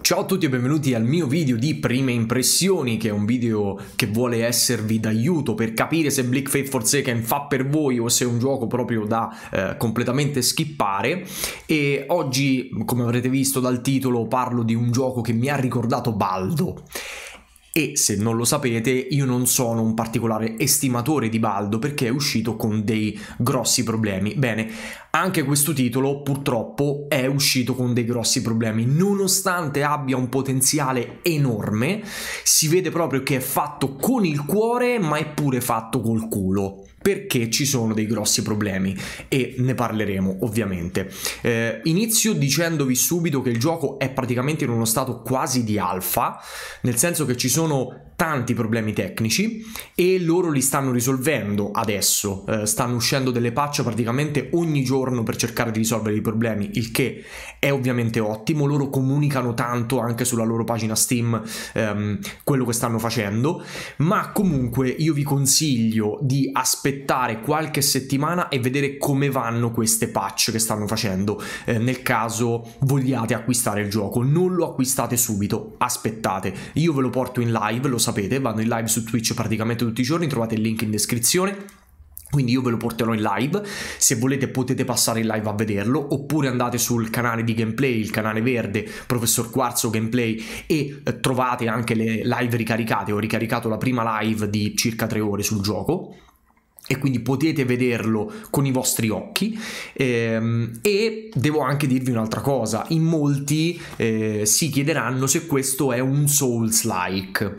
Ciao a tutti e benvenuti al mio video di prime impressioni, che è un video che vuole esservi d'aiuto per capire se Black Faith Forsaken fa per voi o se è un gioco proprio da eh, completamente skippare. E oggi, come avrete visto dal titolo, parlo di un gioco che mi ha ricordato Baldo. E se non lo sapete, io non sono un particolare estimatore di Baldo perché è uscito con dei grossi problemi. Bene, anche questo titolo purtroppo è uscito con dei grossi problemi, nonostante abbia un potenziale enorme, si vede proprio che è fatto con il cuore, ma è pure fatto col culo perché ci sono dei grossi problemi e ne parleremo ovviamente. Eh, inizio dicendovi subito che il gioco è praticamente in uno stato quasi di alfa, nel senso che ci sono tanti problemi tecnici e loro li stanno risolvendo adesso, eh, stanno uscendo delle patch praticamente ogni giorno per cercare di risolvere i problemi, il che è ovviamente ottimo, loro comunicano tanto anche sulla loro pagina Steam ehm, quello che stanno facendo, ma comunque io vi consiglio di aspettare qualche settimana e vedere come vanno queste patch che stanno facendo eh, nel caso vogliate acquistare il gioco, non lo acquistate subito, aspettate, io ve lo porto in live, lo sapete, vanno in live su Twitch praticamente tutti i giorni, trovate il link in descrizione. Quindi io ve lo porterò in live, se volete potete passare in live a vederlo, oppure andate sul canale di gameplay, il canale verde, professor Quarzo Gameplay, e eh, trovate anche le live ricaricate. Ho ricaricato la prima live di circa tre ore sul gioco e quindi potete vederlo con i vostri occhi ehm, e devo anche dirvi un'altra cosa in molti eh, si chiederanno se questo è un souls like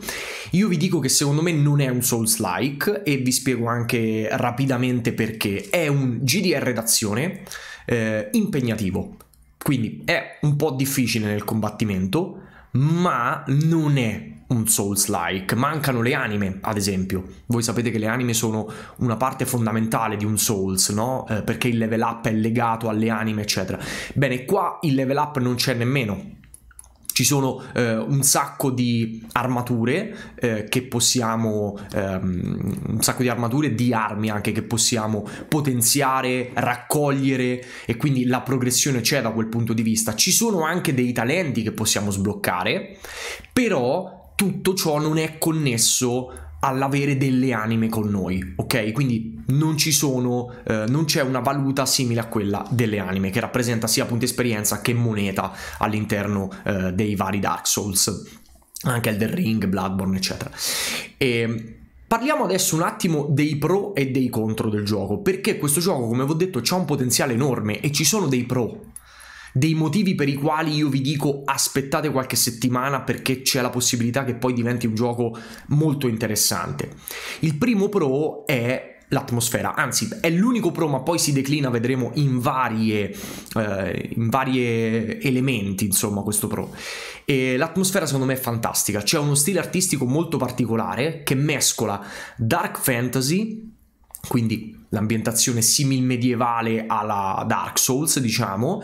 io vi dico che secondo me non è un souls like e vi spiego anche rapidamente perché è un GDR d'azione eh, impegnativo quindi è un po' difficile nel combattimento ma non è un Souls-like, mancano le anime, ad esempio. Voi sapete che le anime sono una parte fondamentale di un Souls, no? Eh, perché il level up è legato alle anime, eccetera. Bene, qua il level up non c'è nemmeno. Ci sono eh, un sacco di armature eh, che possiamo, ehm, un sacco di armature e di armi anche che possiamo potenziare, raccogliere e quindi la progressione c'è da quel punto di vista. Ci sono anche dei talenti che possiamo sbloccare, però tutto ciò non è connesso all'avere delle anime con noi, ok? Quindi non ci sono, eh, non c'è una valuta simile a quella delle anime, che rappresenta sia appunto esperienza che moneta all'interno eh, dei vari Dark Souls, anche Elder Ring, Bloodborne, eccetera. E ehm, Parliamo adesso un attimo dei pro e dei contro del gioco, perché questo gioco, come vi ho detto, ha un potenziale enorme e ci sono dei pro dei motivi per i quali io vi dico aspettate qualche settimana perché c'è la possibilità che poi diventi un gioco molto interessante. Il primo pro è l'atmosfera, anzi è l'unico pro ma poi si declina, vedremo, in varie, eh, in varie elementi insomma questo pro. E l'atmosfera secondo me è fantastica, c'è uno stile artistico molto particolare che mescola dark fantasy, quindi l'ambientazione simil medievale alla Dark Souls diciamo,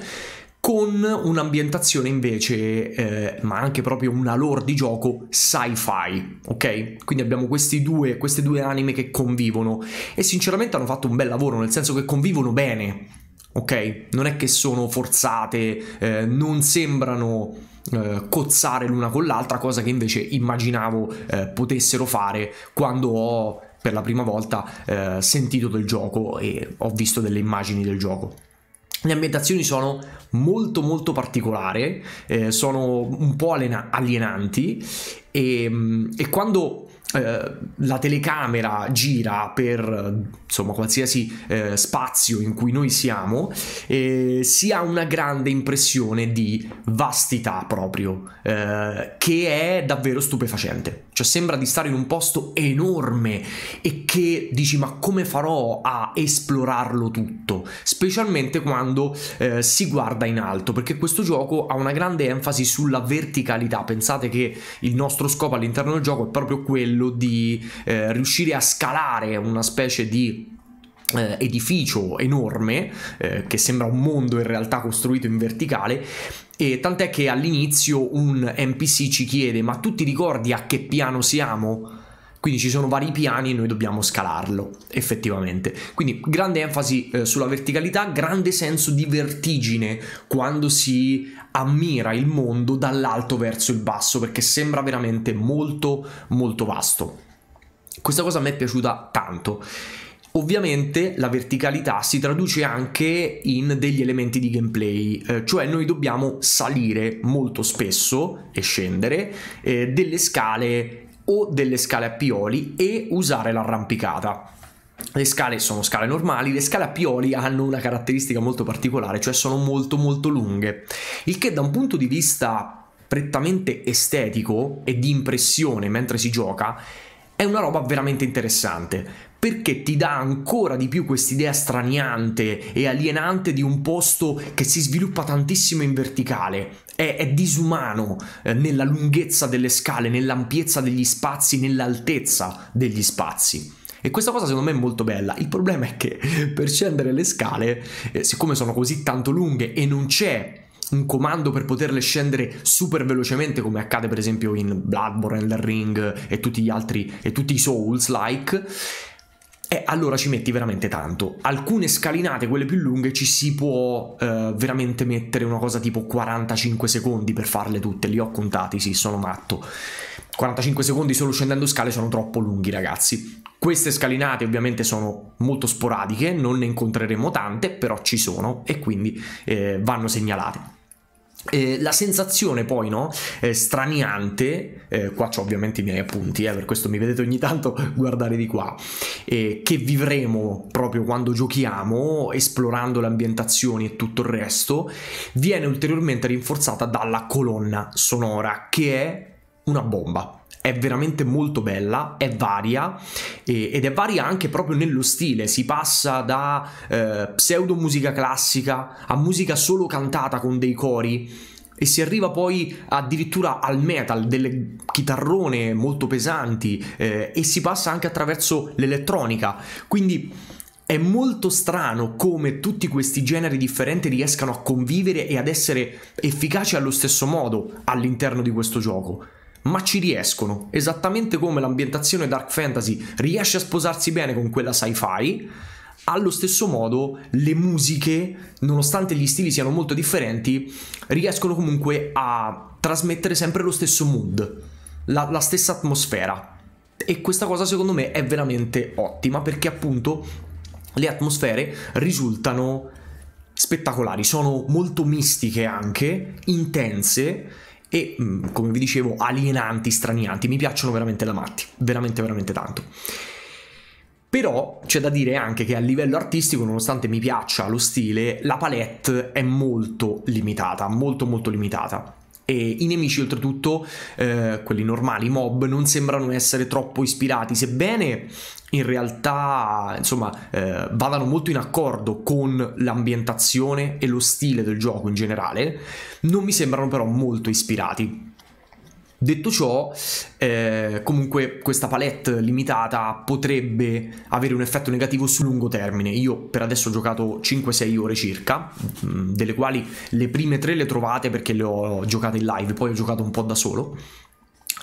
con un'ambientazione invece, eh, ma anche proprio una lore di gioco sci-fi, ok? Quindi abbiamo questi due, queste due anime che convivono e sinceramente hanno fatto un bel lavoro, nel senso che convivono bene, ok? Non è che sono forzate, eh, non sembrano eh, cozzare l'una con l'altra, cosa che invece immaginavo eh, potessero fare quando ho per la prima volta eh, sentito del gioco e ho visto delle immagini del gioco. Le ambientazioni sono molto molto particolari, eh, sono un po' alienanti e, ehm, e quando eh, la telecamera gira per insomma qualsiasi eh, spazio in cui noi siamo eh, si ha una grande impressione di vastità proprio eh, che è davvero stupefacente cioè sembra di stare in un posto enorme e che dici ma come farò a esplorarlo tutto specialmente quando eh, si guarda in alto perché questo gioco ha una grande enfasi sulla verticalità pensate che il nostro scopo all'interno del gioco è proprio quello quello di eh, riuscire a scalare una specie di eh, edificio enorme eh, che sembra un mondo in realtà costruito in verticale e tant'è che all'inizio un NPC ci chiede ma tu ti ricordi a che piano siamo? Quindi ci sono vari piani e noi dobbiamo scalarlo effettivamente. Quindi grande enfasi eh, sulla verticalità, grande senso di vertigine quando si ammira il mondo dall'alto verso il basso perché sembra veramente molto molto vasto. Questa cosa mi è piaciuta tanto. Ovviamente la verticalità si traduce anche in degli elementi di gameplay, eh, cioè noi dobbiamo salire molto spesso e scendere eh, delle scale o delle scale a pioli e usare l'arrampicata. Le scale sono scale normali, le scale a pioli hanno una caratteristica molto particolare, cioè sono molto molto lunghe, il che da un punto di vista prettamente estetico e di impressione mentre si gioca è una roba veramente interessante, perché ti dà ancora di più quest'idea straniante e alienante di un posto che si sviluppa tantissimo in verticale. È, è disumano eh, nella lunghezza delle scale, nell'ampiezza degli spazi, nell'altezza degli spazi. E questa cosa secondo me è molto bella. Il problema è che per scendere le scale, eh, siccome sono così tanto lunghe e non c'è un comando per poterle scendere super velocemente come accade per esempio in Bloodborne, Elden Ring e tutti gli altri e tutti i Souls like e eh, allora ci metti veramente tanto. Alcune scalinate, quelle più lunghe, ci si può eh, veramente mettere una cosa tipo 45 secondi per farle tutte, li ho contati, sì, sono matto. 45 secondi solo scendendo scale sono troppo lunghi, ragazzi. Queste scalinate ovviamente sono molto sporadiche, non ne incontreremo tante, però ci sono e quindi eh, vanno segnalate. Eh, la sensazione poi, no? Eh, straniante, eh, qua ho ovviamente i miei appunti, eh, per questo mi vedete ogni tanto guardare di qua, eh, che vivremo proprio quando giochiamo, esplorando le ambientazioni e tutto il resto, viene ulteriormente rinforzata dalla colonna sonora, che è una bomba è veramente molto bella, è varia e, ed è varia anche proprio nello stile, si passa da eh, pseudo musica classica a musica solo cantata con dei cori e si arriva poi addirittura al metal, delle chitarrone molto pesanti eh, e si passa anche attraverso l'elettronica. Quindi è molto strano come tutti questi generi differenti riescano a convivere e ad essere efficaci allo stesso modo all'interno di questo gioco ma ci riescono, esattamente come l'ambientazione dark fantasy riesce a sposarsi bene con quella sci-fi. Allo stesso modo, le musiche, nonostante gli stili siano molto differenti, riescono comunque a trasmettere sempre lo stesso mood, la, la stessa atmosfera. E questa cosa secondo me è veramente ottima perché appunto le atmosfere risultano spettacolari, sono molto mistiche anche, intense e mm, come vi dicevo alienanti, stranianti, mi piacciono veramente da matti, veramente veramente tanto. Però c'è da dire anche che a livello artistico, nonostante mi piaccia lo stile, la palette è molto limitata, molto molto limitata. E i nemici, oltretutto, eh, quelli normali, i mob, non sembrano essere troppo ispirati, sebbene in realtà insomma eh, vadano molto in accordo con l'ambientazione e lo stile del gioco in generale, non mi sembrano però molto ispirati. Detto ciò, eh, comunque questa palette limitata potrebbe avere un effetto negativo sul lungo termine. Io per adesso ho giocato 5-6 ore circa, mm, delle quali le prime 3 le trovate perché le ho giocate in live, poi ho giocato un po' da solo.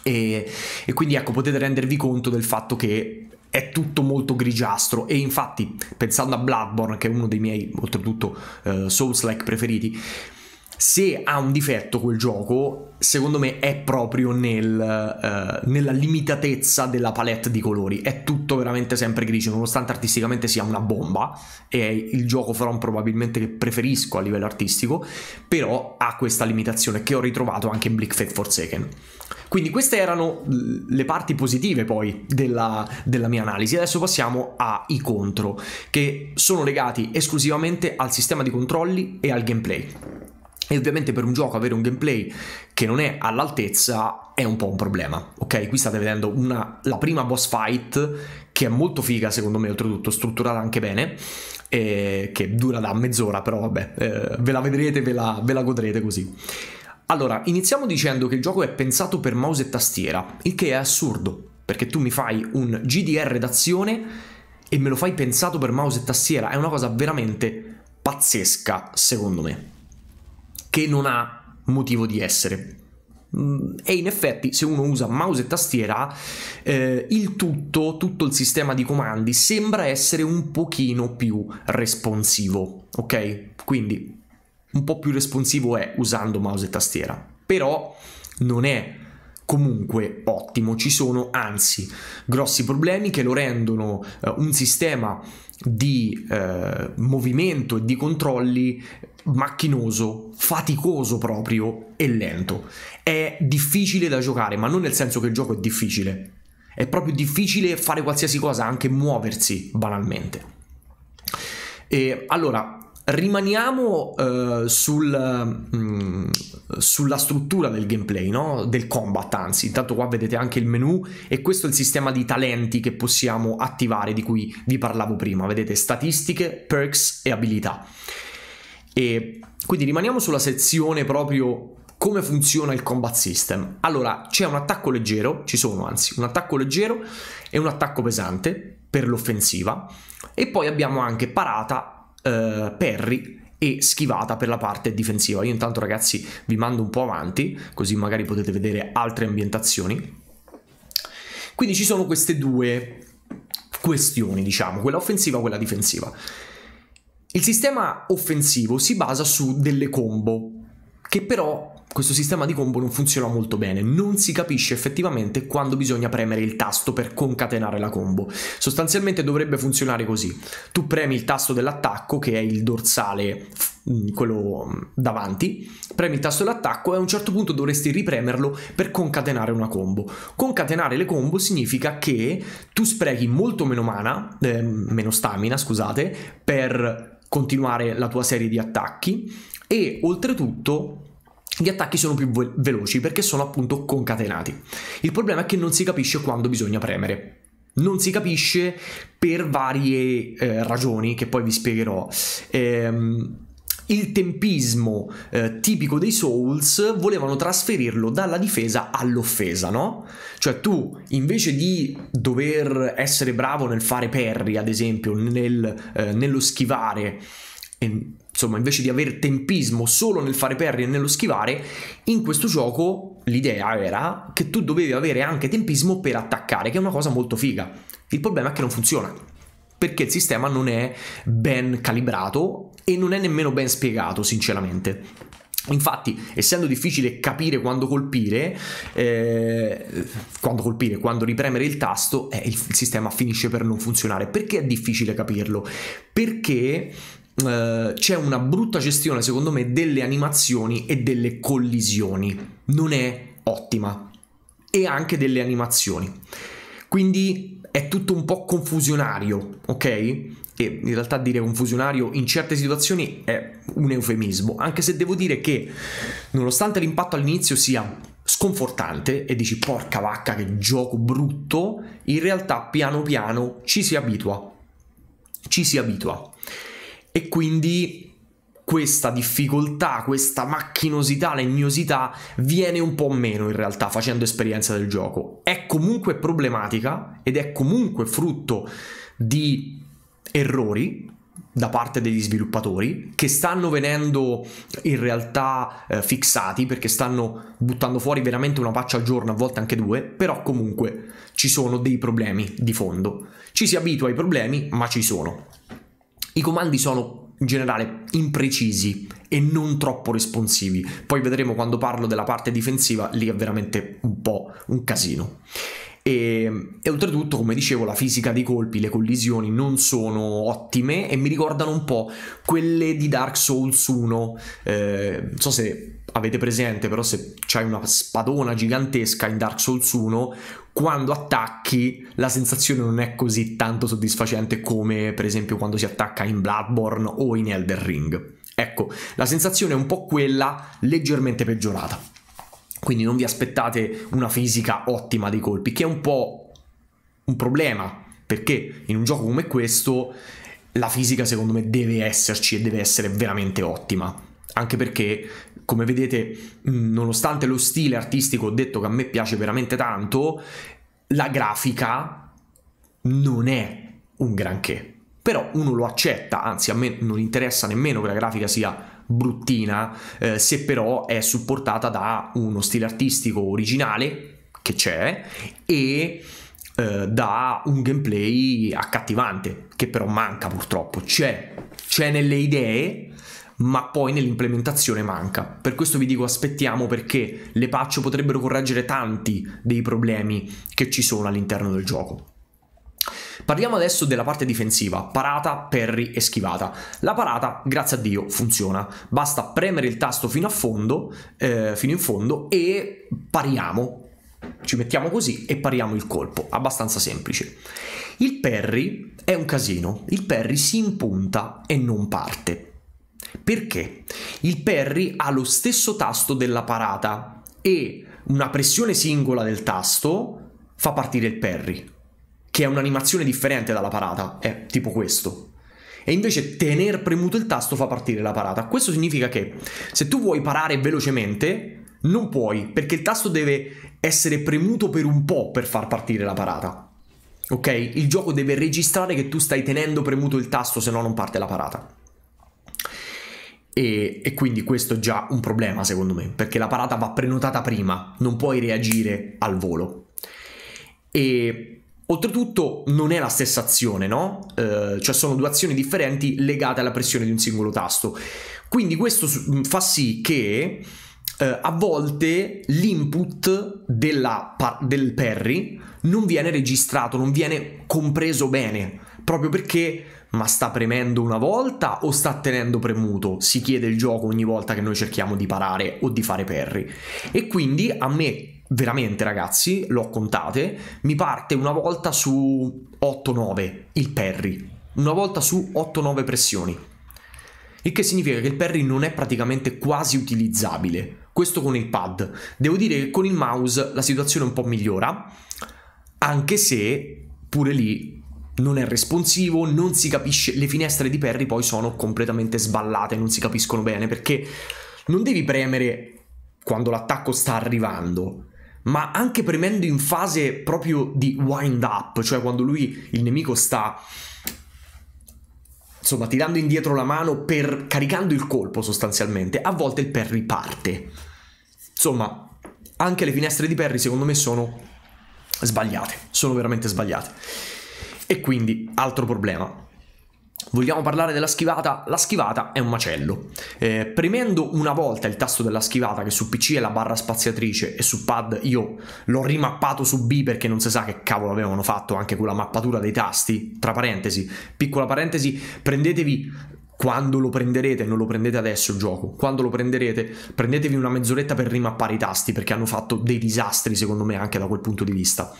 E, e quindi ecco, potete rendervi conto del fatto che è tutto molto grigiastro e infatti pensando a Bloodborne che è uno dei miei oltretutto uh, Souls-like preferiti se ha un difetto quel gioco, secondo me è proprio nel, uh, nella limitatezza della palette di colori. È tutto veramente sempre grigio, nonostante artisticamente sia una bomba, è il gioco from probabilmente che preferisco a livello artistico, però ha questa limitazione che ho ritrovato anche in Bleak Fate Forsaken. Quindi queste erano le parti positive poi della, della mia analisi. Adesso passiamo ai contro, che sono legati esclusivamente al sistema di controlli e al gameplay. E ovviamente per un gioco avere un gameplay che non è all'altezza è un po' un problema. Ok, qui state vedendo una, la prima boss fight che è molto figa secondo me, oltretutto strutturata anche bene, eh, che dura da mezz'ora, però vabbè, eh, ve la vedrete, ve la, ve la godrete così. Allora, iniziamo dicendo che il gioco è pensato per mouse e tastiera, il che è assurdo, perché tu mi fai un GDR d'azione e me lo fai pensato per mouse e tastiera, è una cosa veramente pazzesca, secondo me, che non ha motivo di essere. Mm, e in effetti, se uno usa mouse e tastiera, eh, il tutto, tutto il sistema di comandi sembra essere un pochino più responsivo, ok? Quindi un po' più responsivo è usando mouse e tastiera, però non è comunque ottimo, ci sono anzi grossi problemi che lo rendono eh, un sistema di eh, movimento e di controlli macchinoso, faticoso proprio e lento. È difficile da giocare, ma non nel senso che il gioco è difficile, è proprio difficile fare qualsiasi cosa, anche muoversi banalmente. E allora, Rimaniamo uh, sul, um, sulla struttura del gameplay, no? del combat anzi, intanto qua vedete anche il menu e questo è il sistema di talenti che possiamo attivare di cui vi parlavo prima, vedete statistiche, perks e abilità. E quindi rimaniamo sulla sezione proprio come funziona il combat system. Allora, c'è un attacco leggero, ci sono anzi, un attacco leggero e un attacco pesante per l'offensiva e poi abbiamo anche parata eh, Perry e schivata per la parte difensiva. Io intanto ragazzi vi mando un po' avanti, così magari potete vedere altre ambientazioni. Quindi ci sono queste due questioni, diciamo, quella offensiva e quella difensiva. Il sistema offensivo si basa su delle combo che però questo sistema di combo non funziona molto bene, non si capisce effettivamente quando bisogna premere il tasto per concatenare la combo. Sostanzialmente dovrebbe funzionare così. Tu premi il tasto dell'attacco, che è il dorsale, mm, quello mm, davanti, premi il tasto dell'attacco e a un certo punto dovresti ripremerlo per concatenare una combo. Concatenare le combo significa che tu sprechi molto meno mana, eh, meno stamina, scusate, per continuare la tua serie di attacchi e oltretutto gli attacchi sono più veloci perché sono appunto concatenati. Il problema è che non si capisce quando bisogna premere. Non si capisce per varie eh, ragioni che poi vi spiegherò. Ehm, il tempismo eh, tipico dei Souls volevano trasferirlo dalla difesa all'offesa, no? Cioè tu invece di dover essere bravo nel fare parry, ad esempio, nel, eh, nello schivare e ehm, insomma, invece di avere tempismo solo nel fare parry e nello schivare, in questo gioco l'idea era che tu dovevi avere anche tempismo per attaccare, che è una cosa molto figa. Il problema è che non funziona, perché il sistema non è ben calibrato e non è nemmeno ben spiegato, sinceramente. Infatti, essendo difficile capire quando colpire, eh, quando colpire, quando ripremere il tasto, eh, il, il sistema finisce per non funzionare. Perché è difficile capirlo? Perché eh, c'è una brutta gestione, secondo me, delle animazioni e delle collisioni. Non è ottima. E anche delle animazioni. Quindi è tutto un po' confusionario, ok? E in realtà dire confusionario in certe situazioni è un eufemismo, anche se devo dire che nonostante l'impatto all'inizio sia sconfortante e dici porca vacca che gioco brutto, in realtà piano piano ci si abitua. Ci si abitua e quindi questa difficoltà, questa macchinosità, legnosità viene un po' meno in realtà facendo esperienza del gioco. È comunque problematica ed è comunque frutto di errori da parte degli sviluppatori che stanno venendo in realtà eh, fissati perché stanno buttando fuori veramente una faccia al giorno, a volte anche due, però comunque ci sono dei problemi di fondo. Ci si abitua ai problemi, ma ci sono. I comandi sono in generale imprecisi e non troppo responsivi. Poi vedremo quando parlo della parte difensiva, lì è veramente un po' un casino. E, e, oltretutto, come dicevo, la fisica dei colpi, le collisioni non sono ottime e mi ricordano un po' quelle di Dark Souls 1. Eh, non so se avete presente però se c'hai una spadona gigantesca in Dark Souls 1 quando attacchi la sensazione non è così tanto soddisfacente come per esempio quando si attacca in Bloodborne o in Elder Ring ecco la sensazione è un po' quella leggermente peggiorata quindi non vi aspettate una fisica ottima dei colpi che è un po' un problema perché in un gioco come questo la fisica secondo me deve esserci e deve essere veramente ottima anche perché come vedete, mm, nonostante lo stile artistico ho detto che a me piace veramente tanto, la grafica non è un granché. Però uno lo accetta, anzi a me non interessa nemmeno che la grafica sia bruttina, eh, se però è supportata da uno stile artistico originale, che c'è, e eh, da un gameplay accattivante, che però manca purtroppo. C'è, c'è nelle idee, ma poi nell'implementazione manca. Per questo vi dico aspettiamo perché le patch potrebbero correggere tanti dei problemi che ci sono all'interno del gioco. Parliamo adesso della parte difensiva, parata, perry e schivata. La parata, grazie a Dio, funziona. Basta premere il tasto fino a fondo, eh, fino in fondo e pariamo. Ci mettiamo così e pariamo il colpo, abbastanza semplice. Il perry è un casino, il perry si impunta e non parte. Perché? Il Perry ha lo stesso tasto della parata e una pressione singola del tasto fa partire il Perry, che è un'animazione differente dalla parata, è tipo questo. E invece tenere premuto il tasto fa partire la parata. Questo significa che se tu vuoi parare velocemente, non puoi, perché il tasto deve essere premuto per un po' per far partire la parata. Ok? Il gioco deve registrare che tu stai tenendo premuto il tasto, se no non parte la parata. E, e, quindi questo è già un problema secondo me, perché la parata va prenotata prima, non puoi reagire al volo. E oltretutto non è la stessa azione, no? Eh, cioè sono due azioni differenti legate alla pressione di un singolo tasto. Quindi questo mm, fa sì che eh, a volte l'input del Perry non viene registrato, non viene compreso bene, proprio perché ma sta premendo una volta o sta tenendo premuto? Si chiede il gioco ogni volta che noi cerchiamo di parare o di fare perry. E quindi a me veramente ragazzi, l'ho contate, mi parte una volta su 8-9 il perry, una volta su 8-9 pressioni. Il che significa che il perry non è praticamente quasi utilizzabile. Questo con il pad. Devo dire che con il mouse la situazione un po' migliora, anche se pure lì non è responsivo, non si capisce, le finestre di Perry poi sono completamente sballate, non si capiscono bene perché non devi premere quando l'attacco sta arrivando, ma anche premendo in fase proprio di wind up, cioè quando lui, il nemico sta insomma tirando indietro la mano per caricando il colpo sostanzialmente, a volte il Perry parte. Insomma, anche le finestre di Perry secondo me sono sbagliate, sono veramente sbagliate. E quindi altro problema. Vogliamo parlare della schivata? La schivata è un macello. Eh, premendo una volta il tasto della schivata, che su PC è la barra spaziatrice e su pad io l'ho rimappato su B perché non si sa che cavolo avevano fatto anche con la mappatura dei tasti, tra parentesi, piccola parentesi, prendetevi quando lo prenderete, non lo prendete adesso il gioco, quando lo prenderete prendetevi una mezz'oretta per rimappare i tasti perché hanno fatto dei disastri secondo me anche da quel punto di vista.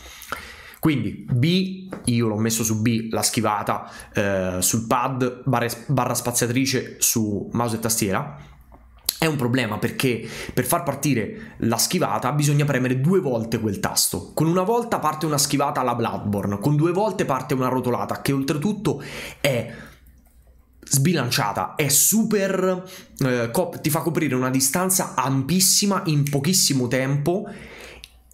Quindi B, io l'ho messo su B, la schivata eh, sul pad, barra, barra spaziatrice su mouse e tastiera. È un problema perché per far partire la schivata bisogna premere due volte quel tasto. Con una volta parte una schivata alla Bloodborne, con due volte parte una rotolata che oltretutto è sbilanciata, è super, eh, ti fa coprire una distanza ampissima in pochissimo tempo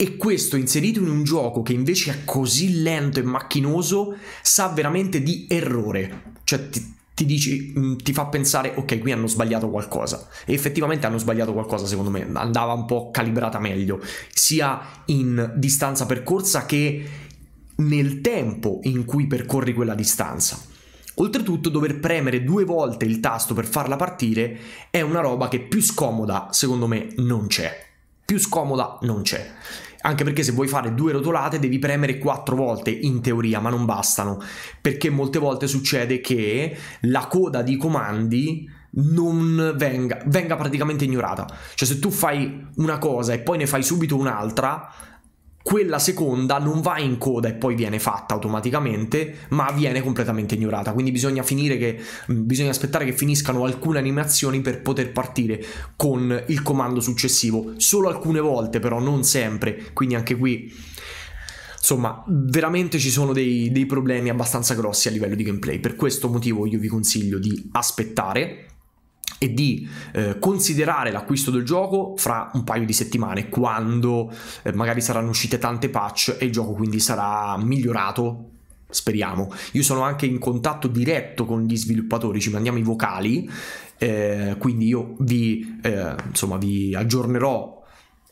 e questo inserito in un gioco che invece è così lento e macchinoso sa veramente di errore. Cioè ti, ti, dici, mm, ti fa pensare, ok, qui hanno sbagliato qualcosa. E effettivamente hanno sbagliato qualcosa, secondo me. Andava un po' calibrata meglio, sia in distanza percorsa che nel tempo in cui percorri quella distanza. Oltretutto dover premere due volte il tasto per farla partire è una roba che più scomoda, secondo me, non c'è. Più scomoda non c'è anche perché se vuoi fare due rotolate devi premere quattro volte in teoria, ma non bastano, perché molte volte succede che la coda di comandi non venga, venga praticamente ignorata. Cioè se tu fai una cosa e poi ne fai subito un'altra, quella seconda non va in coda e poi viene fatta automaticamente, ma viene completamente ignorata. Quindi bisogna finire che mm, bisogna aspettare che finiscano alcune animazioni per poter partire con il comando successivo. Solo alcune volte, però, non sempre. Quindi anche qui. Insomma, veramente ci sono dei, dei problemi abbastanza grossi a livello di gameplay. Per questo motivo io vi consiglio di aspettare e di eh, considerare l'acquisto del gioco fra un paio di settimane, quando eh, magari saranno uscite tante patch e il gioco quindi sarà migliorato. Speriamo. Io sono anche in contatto diretto con gli sviluppatori, ci mandiamo i vocali, eh, quindi io vi, eh, insomma, vi aggiornerò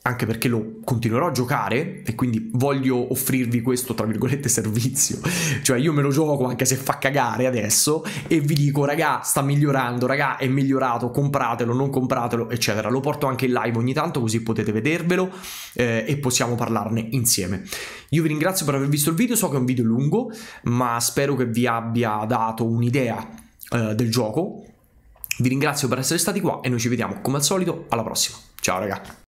anche perché lo continuerò a giocare e quindi voglio offrirvi questo, tra virgolette, servizio. Cioè io me lo gioco anche se fa cagare adesso e vi dico, raga, sta migliorando, raga, è migliorato, compratelo, non compratelo, eccetera. Lo porto anche in live ogni tanto così potete vedervelo eh, e possiamo parlarne insieme. Io vi ringrazio per aver visto il video, so che è un video lungo, ma spero che vi abbia dato un'idea eh, del gioco. Vi ringrazio per essere stati qua e noi ci vediamo come al solito alla prossima. Ciao raga!